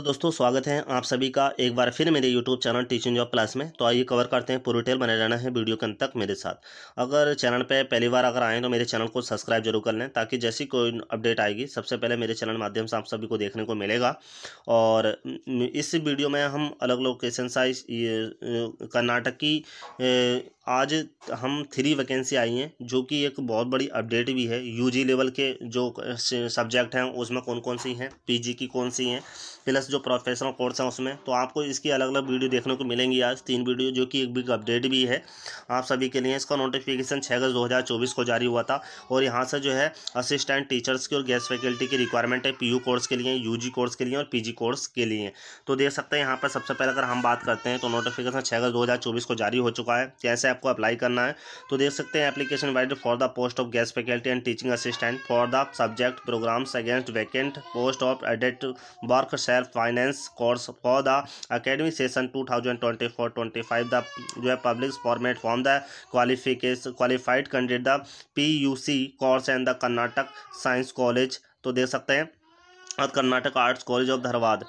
तो दोस्तों स्वागत है आप सभी का एक बार फिर मेरे YouTube channel teaching job plus में तो आइए कवर करते हैं पूरी टेल बने रहना है वीडियो के अंत तक मेरे साथ अगर चैनल पे पहली बार अगर आएँ तो मेरे चैनल को सब्सक्राइब जरूर कर लें ताकि जैसी कोई अपडेट आएगी सबसे पहले मेरे चैनल माध्यम से आप सभी को देखने को मिलेगा और इस वीडियो में हम अलग लोकेशन साइज कर्नाटक की आज हम थ्री वैकेंसी आई हैं जो कि एक बहुत बड़ी अपडेट भी है यूजी लेवल के जो सब्जेक्ट हैं उसमें कौन कौन सी हैं पीजी की कौन सी हैं प्लस जो प्रोफेशनल कोर्स है उसमें तो आपको इसकी अलग अलग वीडियो देखने को मिलेंगी आज तीन वीडियो जो कि एक बिग अपडेट भी है आप सभी के लिए इसका नोटिफिकेशन छः अगस्त दो को जारी हुआ था और यहाँ से जो है असिस्टेंट टीचर्स की और गेस्ट फैकल्टी की रिक्वायरमेंट है पी कोर्स के लिए यू कोर्स के लिए और पी कोर्स के लिए तो देख सकते हैं यहाँ पर सबसे पहले अगर हम बात करते हैं तो नोटिफिकेशन छः अगस्त दो को जारी हो चुका है कैसे आपको अप्लाई करना है तो देख सकते हैं application wide for the post of guest faculty and teaching assistant for the subject programs against vacant post of aided work self finance course for the academic session two thousand twenty four twenty five the जो है public format form the qualification qualified candidate the P U C course and the Karnataka science college तो देख सकते हैं Karnataka arts college of Dharwad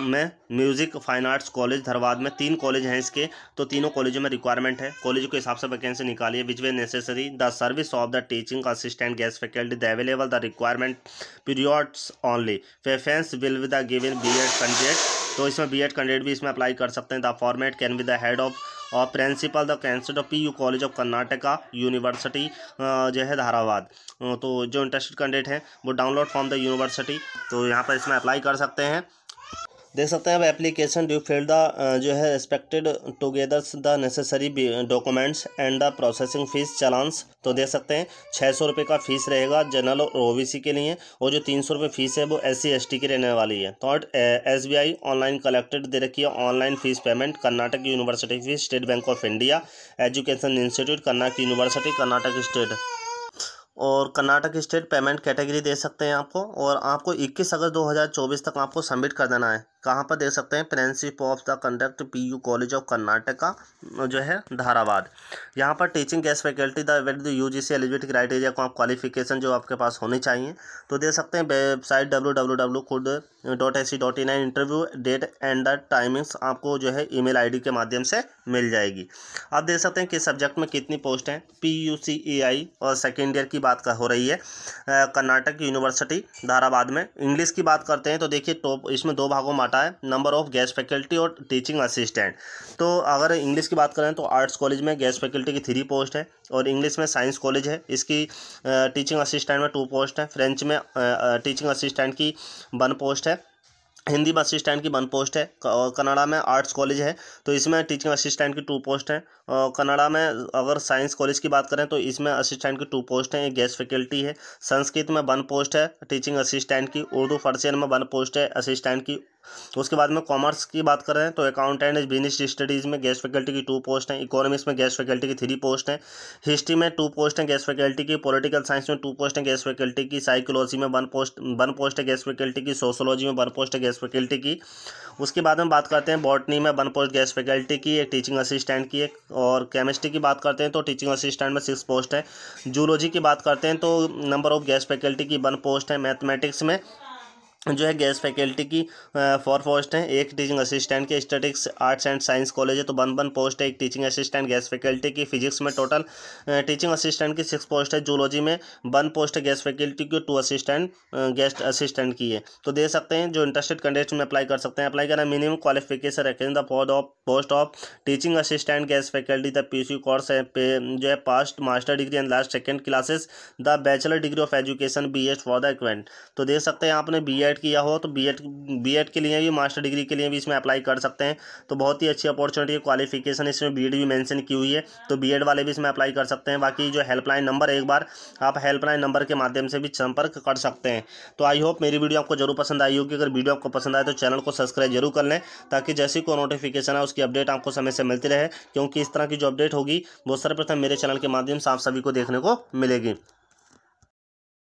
में music fine arts college Dharwad में तीन college हैं इसके तो तीनों कॉलेजों में रिक्वायरमेंट है कॉलेज के हिसाब से वैकेंसी निकाली है which we necessary the service of the teaching assistant guest faculty the available the requirement periods only preference will with the B Ed candidate तो इसमें बी एड कैंडिडेट भी इसमें अप्लाई कर सकते हैं the format can be the head of और principal the concern of P U college of Karnataka university जो है धारावाद तो जो इंटरेस्टेड कैंडिडेट हैं वो डाउनलोड फ्रॉम द यूनिवर्सिटी तो यहाँ पर इसमें अप्लाई कर सकते हैं देख सकते हैं अब एप्लीकेशन ड्यू फिल द जो है expected together the necessary documents and the processing fees challans तो देख सकते हैं छः सौ रुपये का फ़ीस रहेगा जनरल और ओबीसी के लिए और जो तीन सौ रुपये फ़ीस है वो एस सी की रहने वाली है third S B I online collected दे रखी है online fees payment Karnataka university fees State Bank of India education institute Karnataka university Karnataka state और कर्नाटक स्टेट पेमेंट कैटेगरी दे सकते हैं आपको और आपको 21 अगस्त 2024 तक आपको सबमिट कर देना है कहाँ पर देख सकते हैं principal of the conduct P U college of Karnataka जो है धाराबाद यहाँ पर teaching as faculty the U G C eligibility criteria को आप क्वालिफिकेशन जो आपके पास होनी चाहिए तो देख सकते हैं website W W W KUD dot A C dot in I interview date and the timings आपको जो है आई डी के माध्यम से मिल जाएगी आप देख सकते हैं किस सब्जेक्ट में कितनी पोस्ट हैं पी यू सी ए आई और सेकेंड ईयर की बात हो रही है कर्नाटक यूनिवर्सिटी धाराबाद में इंग्लिश की बात करते हैं तो देखिए टॉप इसमें दो भागों बांटा है नंबर ऑफ गैस फैकल्टी और टीचिंग असिस्टेंट तो अगर इंग्लिश की बात करें तो आर्ट्स कॉलेज में गैस फैकल्टी की थ्री पोस्ट है और इंग्लिश में साइंस कॉलेज है इसकी टीचिंग असिस्टेंट में टू पोस्ट है फ्रेंच में टीचिंग असिस्टेंट की वन पोस्ट है हिंदी में असिस्टेंट की वन पोस्ट है कनाडा में आर्ट्स कॉलेज है तो इसमें टीचिंग असिस्टेंट की टू पोस्ट है कनाडा में अगर साइंस कॉलेज की बात करें तो इसमें असिस्टेंट की टू पोस्ट हैं एक गेस्ट फैकल्टी है संस्कृत में वन पोस्ट है टीचिंग असिस्टेंट की उर्दू फर्सियन में वन पोस्ट है असिस्टेंट की उसके बाद में कॉमर्स की बात कर रहे हैं तो अकाउंटेंट बिजनेस स्टडीज़ में गैस फैकल्टी की टू पोस्ट हैं इकोनॉमिक्स में गैस फैकल्टी की थ्री पोस्ट हैं हिस्ट्री में टू पोस्ट हैं गैस फैकल्टी की पॉलिटिकल साइंस में टू पोस्ट हैं गैस फैकल्टी की साइकोलॉजी में वन पोस्ट वन पोस्ट है गैस फैकल्टी की सोशोलॉजी में वन पोस्ट है गैस फैकल्टी की उसके बाद में बात करते हैं बॉटनी में वन पोस्ट गैस फैकल्टी की एक टीचिंग असिस्टेंट की एक और केमिस्ट्री की बात करते हैं तो टीचिंग असिस्टेंट में सिक्स पोस्ट है जूलॉजी की बात करते हैं तो नंबर ऑफ गैस फैकल्टी की वन पोस्ट है मैथमेटिक्स में जो है गैस फैकल्टी की फोर पोस्ट हैं एक टीचिंग असिस्टेंट की statistics arts and science college है तो वन वन पोस्ट है एक टीचिंग असिस्टेंट गैस फैकल्टी की फिजिक्स में टोटल टीचिंग असिस्टेंट की सिक्स पोस्ट है जूलॉजी में वन पोस्ट है गैस फैकल्टी की टू असिस्टेंट गेस्ट असिस्टेंट की है तो दे सकते हैं जो इंटरेस्टेड कैंडिडेट्स में अप्लाई कर सकते हैं अप्लाई करना मिनिमम क्वालिफिकेशन रखें the for of post of teaching assistant guest faculty the P course है जो है past master degree and last second classes the bachelor degree of education B Ed for the equivalent तो दे सकते हैं आपने B BEd किया हो तो बीएड बीएड के लिए भी मास्टर डिग्री के लिए भी इसमें अप्लाई कर सकते हैं तो बहुत ही अच्छी अपॉर्चुनिटी क्वालिफिकेशन इसमें बीएड भी मेंशन की हुई है तो बीएड वाले भी इसमें अप्लाई कर सकते हैं बाकी जो हेल्पलाइन नंबर एक बार आप हेल्पलाइन नंबर के माध्यम से भी संपर्क कर सकते हैं तो आई होप मेरी वीडियो आपको जरूर पसंद आई होगी अगर वीडियो आपको पसंद आए तो चैनल को सब्सक्राइब जरूर कर लें ताकि जैसी कोई नोटिफिकेशन है उसकी अपडेट आपको समय से मिलती रहे क्योंकि इस तरह की जो अपडेट होगी वो सर्वप्रथम मेरे चैनल के माध्यम से आप सभी को देखने को मिलेगी